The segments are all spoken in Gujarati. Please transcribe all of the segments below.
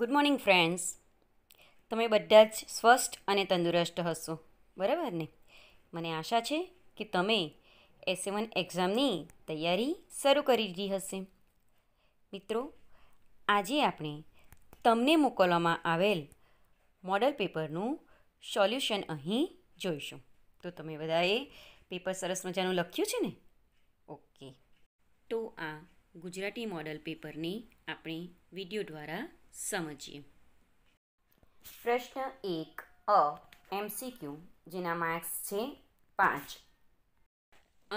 ગુડ મોર્નિંગ ફ્રેન્ડ્સ તમે બધા જ સ્વસ્થ અને તંદુરસ્ત હશો બરાબર ને મને આશા છે કે તમે એસ એવન એક્ઝામની તૈયારી શરૂ કરી દીધી હશે મિત્રો આજે આપણે તમને મોકલવામાં આવેલ મોડલ પેપરનું સોલ્યુશન અહીં જોઈશું તો તમે બધાએ પેપર સરસ મજાનું લખ્યું છે ને ઓકે તો આ ગુજરાતી મોડલ પેપરની આપણે વિડીયો દ્વારા સમજીએ પ્રશ્ન એક અ એમસીક્યુ જેના માર્ક્સ છે પાંચ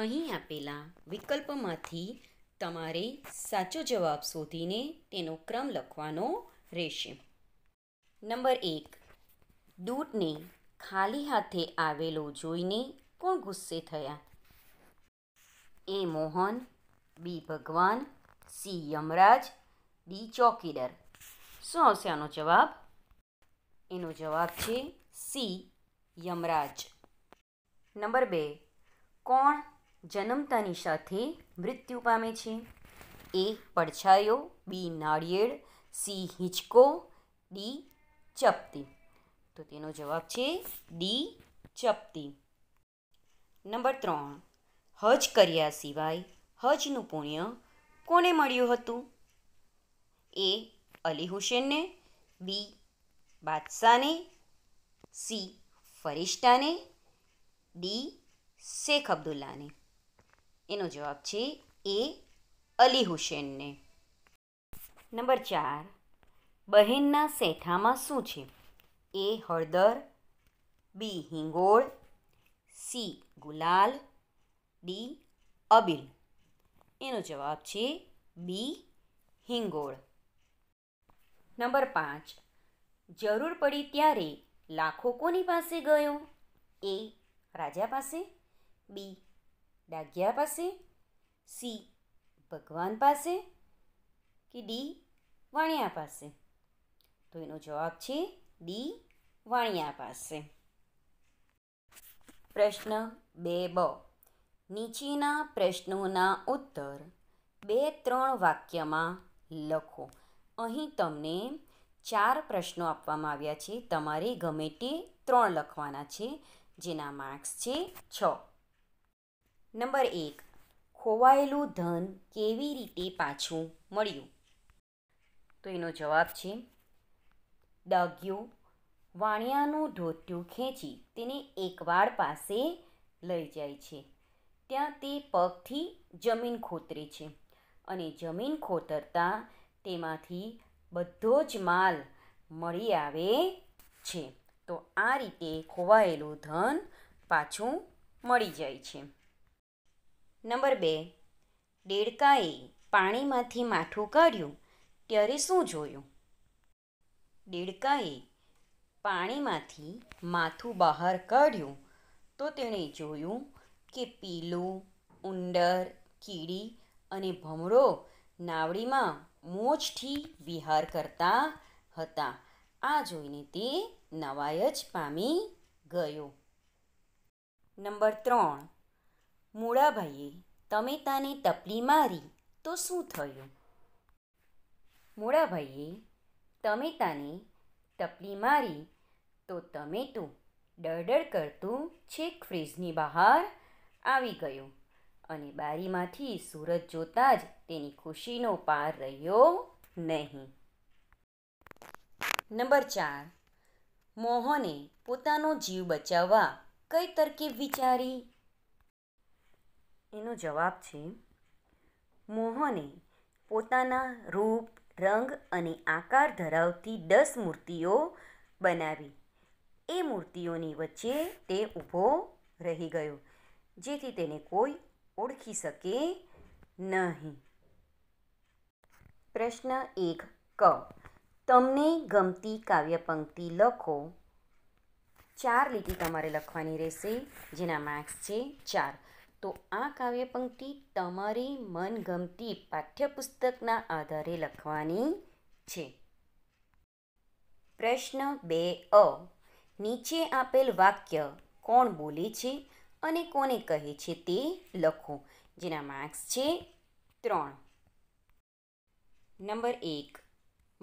અહીં આપેલા વિકલ્પમાંથી તમારે સાચો જવાબ શોધીને તેનો ક્રમ લખવાનો રહેશે નંબર એક દૂધને ખાલી હાથે આવેલો જોઈને કોણ ગુસ્સે થયા એ મોહન બી ભગવાન સી યમરાજ ડી ચોકીદાર શું આવશે આનો જવાબ એનો જવાબ છે સી યમરાજ નંબર બે કોણ જન્મતાની સાથે મૃત્યુ પામે છે એ પડછાયો બી નાળિયેળ સી હિંચકો ડી ચપટી તો તેનો જવાબ છે ડી ચપટી નંબર ત્રણ હજ કર્યા સિવાય હજનું પુણ્ય કોને મળ્યું હતું એ અલી હુસેનને બી બાદશાહને સી ફરિશ્તાને ડી શેખ અબ્દુલ્લાને એનો જવાબ છે એ અલી હુસેનને નંબર ચાર બહેનના સેઠામાં શું છે એ હળદર બી હિંગોળ સી ગુલાલ ડી અબીલ એનો જવાબ છે બી હિંગોળ નંબર પાંચ જરૂર પડી ત્યારે લાખો કોની પાસે ગયો એ રાજા પાસે બી ડાઘિયા પાસે સી ભગવાન પાસે કે ડી વાણિયા પાસે તો એનો જવાબ છે ડી વાણિયા પાસે પ્રશ્ન બે બ નીચેના પ્રશ્નોના ઉત્તર બે ત્રણ વાક્યમાં લખો અહીં તમને ચાર પ્રશ્નો આપવામાં આવ્યા છે તમારે ગમે તે ત્રણ લખવાના છે જેના માર્ક્સ છે છ નંબર એક ખોવાયેલું ધન કેવી રીતે પાછું મળ્યું તો એનો જવાબ છે ડગ્યું વાણિયાનું ઢોટિયું ખેંચી તેને એક વાડ પાસે લઈ જાય છે ત્યાં તે પગથી જમીન ખોતરે છે અને જમીન ખોતરતા તેમાંથી બધો જ માલ મળી આવે છે તો આ રીતે ખોવાયેલું ધન પાછું મળી જાય છે નંબર બે દેડકાએ પાણીમાંથી માથું કાઢ્યું ત્યારે શું જોયું દેડકાએ પાણીમાંથી માથું બહાર કાઢ્યું તો તેણે જોયું કે પીલું ઉંદર કીડી અને ભમરો નાવડીમાં મોજથી વિહાર કરતા હતા આ જોઈને તે નવાય જ પામી ગયો નંબર ત્રણ મોળાભાઈએ તમેતાને તપલી મારી તો શું થયું મોળાભાઈએ તમેતાને તપલી મારી તો તમેતું ડરડર કરતું છેક ફ્રીજની બહાર આવી ગયું અને બારીમાંથી સૂરજ જોતાં જ તેની ખુશીનો પાર રહ્યો નહીં નંબર ચાર મોહને પોતાનો જીવ બચાવવા કઈ તરકીબ વિચારી એનો જવાબ છે મોહને પોતાના રૂપ રંગ અને આકાર ધરાવતી દસ મૂર્તિઓ બનાવી એ મૂર્તિઓની વચ્ચે તે ઊભો રહી ગયો જેથી તેને કોઈ ઓળખી શકે નહીં પ્રશ્ન એક ક તમને ગમતી કાવ્યપંક્તિ લખો ચાર લીટી તમારે લખવાની રહેશે જેના માર્ક્સ છે ચાર તો આ કાવ્યપંક્તિ તમારી મનગમતી પાઠ્યપુસ્તકના આધારે લખવાની છે પ્રશ્ન બે અ નીચે આપેલ વાક્ય કોણ બોલે છે અને કોને કહે છે તે લખો જેના માર્ક્સ છે ત્રણ નંબર એક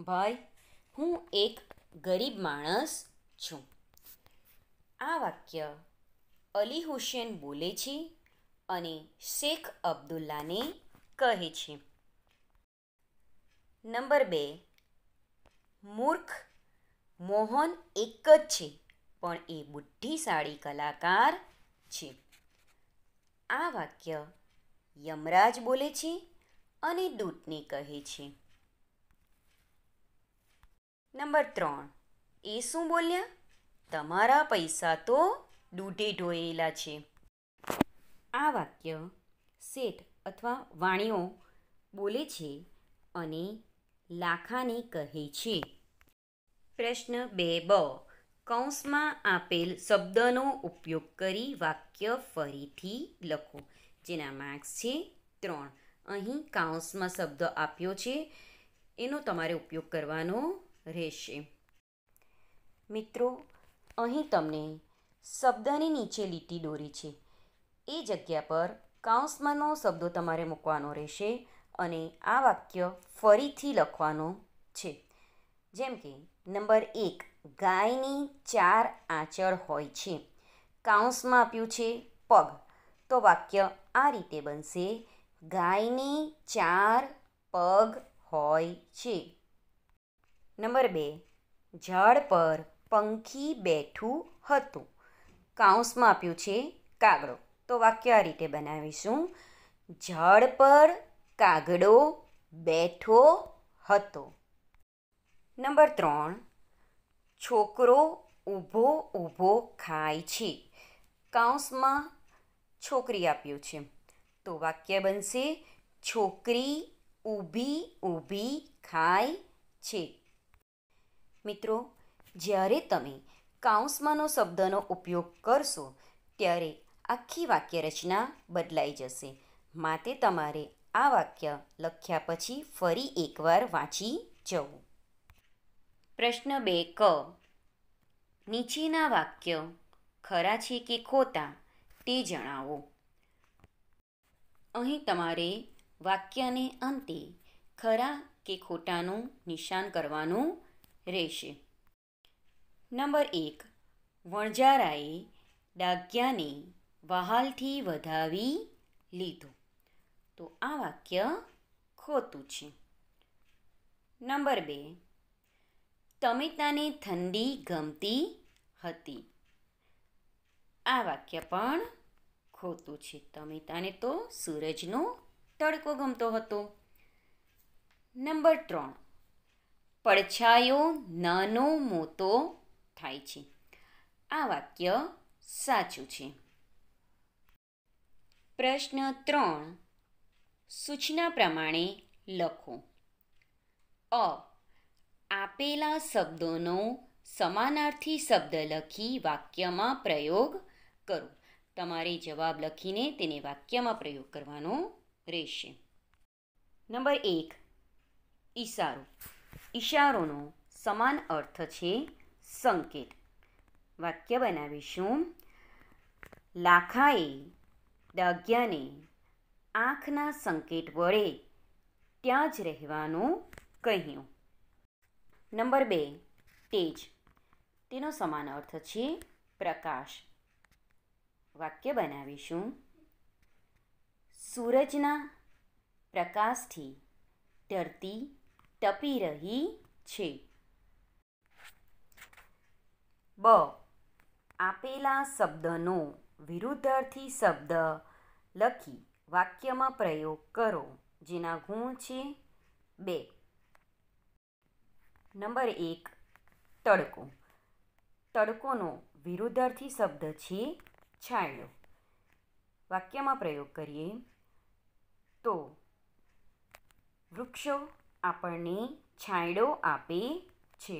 ભાઈ હું એક ગરીબ માણસ છું આ વાક્ય અલી હુસેન બોલે છે અને શેખ અબ્દુલ્લાને કહે છે નંબર બે મૂર્ખ મોહન એક જ છે પણ એ બુદ્ધિશાળી કલાકાર છે આ વાક્ય યમરાજ બોલે છે અને દૂતને કહે છે નંબર ત્રણ એ શું બોલ્યા તમારા પૈસા તો દૂધે ઢોયેલા છે આ વાક્ય શેઠ અથવા વાણીઓ બોલે છે અને લાખાને કહે છે પ્રશ્ન બે બ કૌંસમાં આપેલ શબ્દનો ઉપયોગ કરી વાક્ય ફરીથી લખો જેના માર્ક્સ છે ત્રણ અહીં કાઉન્સમાં શબ્દ આપ્યો છે એનો તમારે ઉપયોગ કરવાનો રહેશે મિત્રો અહીં તમને શબ્દની નીચે લીટી દોરી છે એ જગ્યા પર કાઉન્સમાંનો શબ્દ તમારે મૂકવાનો રહેશે અને આ વાક્ય ફરીથી લખવાનો છે જેમ કે નંબર એક ગાયની ચાર આંચળ હોય છે કાઉન્સમાં આપ્યું છે પગ તો વાક્ય આ રીતે બનશે ગાયની ચાર પગ હોય છે નંબર બે ઝાડ પર પંખી બેઠું હતું કાઉન્સમાં આપ્યું છે કાગડો તો વાક્ય આ રીતે બનાવીશું ઝાડ પર કાગડો બેઠો હતો નંબર ત્રણ છોકરો ઊભો ઊભો ખાય છે કૌંસમાં છોકરી આપ્યું છે તો વાક્ય બનશે છોકરી ઊભી ઊભી ખાય છે મિત્રો જ્યારે તમે કાઉન્સમાંનો શબ્દનો ઉપયોગ કરશો ત્યારે આખી વાક્ય રચના બદલાઈ જશે માટે તમારે આ વાક્ય લખ્યા પછી ફરી એકવાર વાંચી જવું પ્રશ્ન બે ક નીચેના વાક્ય ખરા છે કે ખોટા તે જણાવો અહીં તમારે વાક્યને અંતે ખરા કે ખોટાનું નિશાન કરવાનું રહેશે નંબર એક વણજારાએ ડાગ્યાને વહાલથી વધાવી લીધું તો આ વાક્ય ખોટું છે નંબર બે સમિતાને ઠંડી ગમતી હતી આ વાક્ય પણ ખોટું છે તમિતાને તો સૂરજનો તડકો ગમતો હતો નંબર ત્રણ પડછાયો નાનો મોટો થાય છે આ વાક્ય સાચું છે પ્રશ્ન ત્રણ સૂચના પ્રમાણે લખો અ આપેલા શબ્દોનો સમાનાર્થી શબ્દ લખી વાક્યમાં પ્રયોગ કરો તમારે જવાબ લખીને તેને વાક્યમાં પ્રયોગ કરવાનો રહેશે નંબર એક ઈશારો ઈશારોનો સમાન અર્થ છે સંકેત વાક્ય બનાવીશું લાખાએ દાગ્યાને આંખના સંકેત વડે ત્યાં જ રહેવાનું કહ્યું નંબર બે તેજ તેનો સમાન અર્થ છે પ્રકાશ વાક્ય બનાવીશું સૂરજના પ્રકાશથી ધરતી તપી રહી છે બ આપેલા શબ્દનો વિરુદ્ધાર્થી શબ્દ લખી વાક્યમાં પ્રયોગ કરો જેના ગુણ છે બે નંબર એક તડકો તડકોનો વિરુદ્ધાર્થી શબ્દ છે છાંયડો વાક્યમાં પ્રયોગ કરીએ તો વૃક્ષો આપણને છાંયડો આપે છે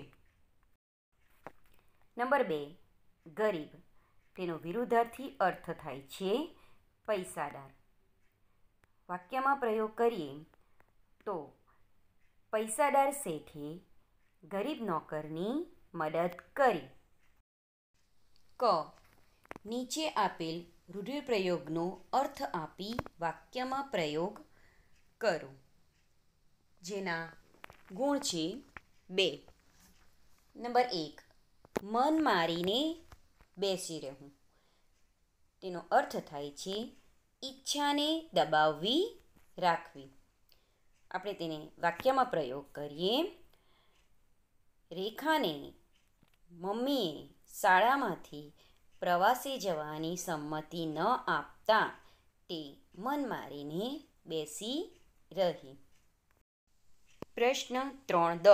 નંબર બે ગરીબ તેનો વિરુદ્ધાર્થી અર્થ થાય છે પૈસાદાર વાક્યમાં પ્રયોગ કરીએ તો પૈસાદાર શેઠે ગરીબ નોકરની મદદ કરી ક નીચે આપેલ રૂઢિપ્રયોગનો અર્થ આપી વાક્યમાં પ્રયોગ કરો જેના ગુણ છે બે નંબર એક મન મારીને બેસી રહેવું તેનો અર્થ થાય છે ઈચ્છાને દબાવવી રાખવી આપણે તેને વાક્યમાં પ્રયોગ કરીએ રેખાને મમ્મીએ શાળામાંથી પ્રવાસે જવાની સંમતિ ન આપતા તે મન મારીને બેસી રહી પ્રશ્ન ત્રણ દ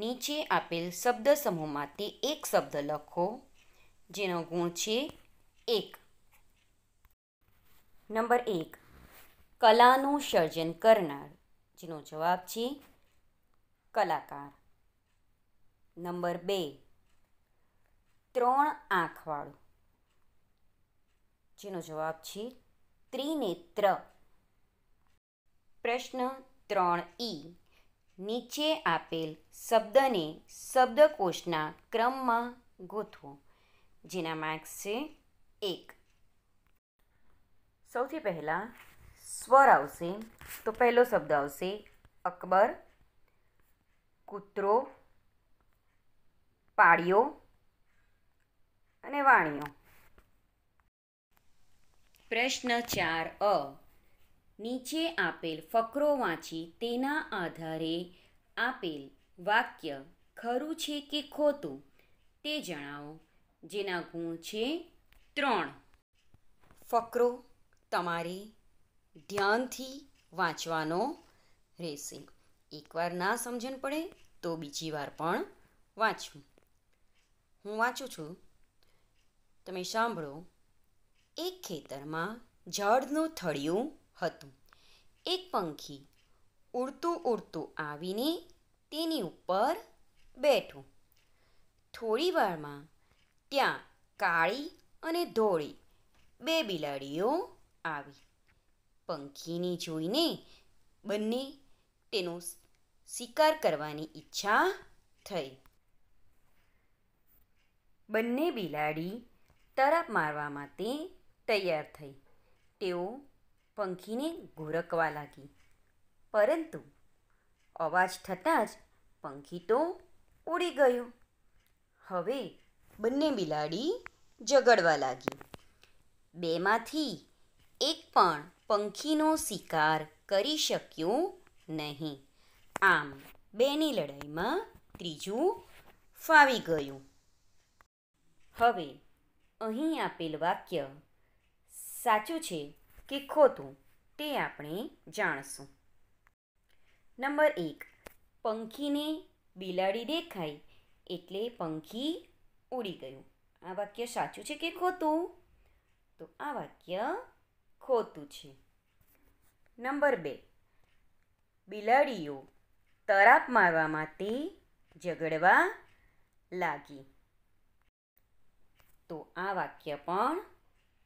નીચે આપેલ શબ્દ સમૂહમાંથી એક શબ્દ લખો જેનો ગુણ છે એક નંબર એક કલાનું સર્જન કરનાર જેનો જવાબ છે કલાકાર નંબર બે ત્રણ આંખવાળું જેનો જવાબ છે ત્રિનેત્ર પ્રશ્ન ત્રણ ઈ નીચે આપેલ શબ્દને શબ્દકોશના ક્રમમાં ગોથવો જેના માર્ક્સ છે એક સૌથી પહેલાં સ્વર આવશે તો પહેલો શબ્દ આવશે અકબર કૂતરો પાળીઓ અને વાણીઓ પ્રશ્ન ચાર અ નીચે આપેલ ફકરો વાંચી તેના આધારે આપેલ વાક્ય ખરું છે કે ખોટું તે જણાવો જેના ગુણ છે ત્રણ ફકરો તમારે ધ્યાનથી વાંચવાનો રહેશે એકવાર ના સમજણ પડે તો બીજી વાર પણ વાંચવું હું વાંચું છું તમે સાંભળો એક ખેતરમાં ઝાડનું થળિયું હતું એક પંખી ઉડતું ઉડતું આવીને તેની ઉપર બેઠું થોડી વારમાં ત્યાં કાળી અને ધોળી બે બિલાડીઓ આવી પંખીને જોઈને બંને તેનો શિકાર કરવાની ઈચ્છા થઈ બંને બિલાડી તરાપ મારવા માટે તૈયાર થઈ તેઓ પંખીને ઘુરકવા લાગી પરંતુ અવાજ થતાં જ પંખી તો ઉડી ગયો હવે બંને બિલાડી ઝઘડવા લાગી બેમાંથી એક પણ પંખીનો શિકાર કરી શક્યો નહીં આમ બેની લડાઈમાં ત્રીજું ફાવી ગયું હવે અહીં આપેલ વાક્ય સાચું છે કે ખોટું તે આપણે જાણશું નંબર એક પંખીને બિલાડી દેખાય એટલે પંખી ઉડી ગયું આ વાક્ય સાચું છે કે ખોટું તો આ વાક્ય ખોટું છે નંબર બે બિલાડીઓ તરાપ મારવા માટે ઝઘડવા લાગી તો આ વાક્ય પણ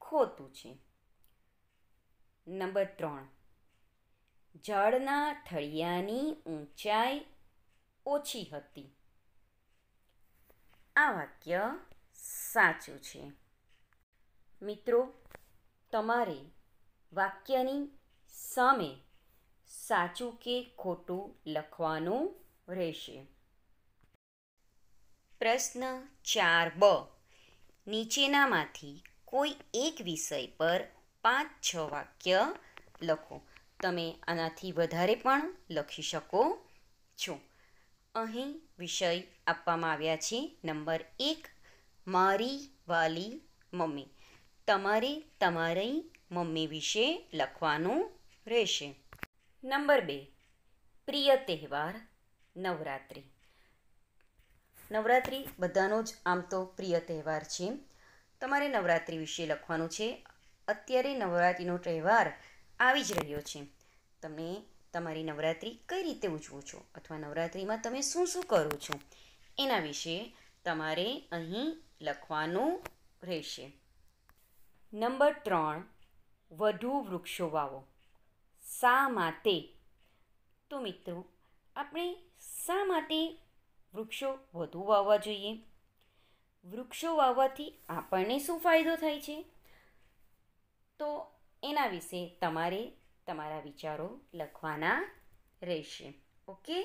ખોટું છે નંબર ત્રણ જળના થળિયાની ઊંચાઈ ઓછી હતી આ વાક્ય સાચું છે મિત્રો તમારે વાક્યની સામે સાચું કે ખોટું લખવાનું રહેશે પ્રશ્ન ચાર બ નીચેનામાંથી કોઈ એક વિષય પર પાંચ છ વાક્ય લખો તમે આનાથી વધારે પણ લખી શકો છો અહીં વિષય આપવામાં આવ્યા છે નંબર એક મારી વાલી મમ્મી તમારે તમારી મમ્મી વિશે લખવાનું રહેશે નંબર બે પ્રિય તહેવાર નવરાત્રિ નવરાત્રિ બધાનો જ આમ તો પ્રિય તહેવાર છે તમારે નવરાત્રિ વિશે લખવાનું છે અત્યારે નવરાત્રિનો તહેવાર આવી જ રહ્યો છે તમે તમારી નવરાત્રિ કઈ રીતે ઉજવો છો અથવા નવરાત્રિમાં તમે શું શું કરો છો એના વિશે તમારે અહીં લખવાનું રહેશે નંબર ત્રણ વધુ વૃક્ષો વાવો શા માટે તો મિત્રો આપણે શા માટે વૃક્ષો વધુ વાવવા જોઈએ વૃક્ષો વાવવાથી આપણને શું ફાયદો થાય છે તો એના વિશે તમારે તમારા વિચારો લખવાના રહેશે ઓકે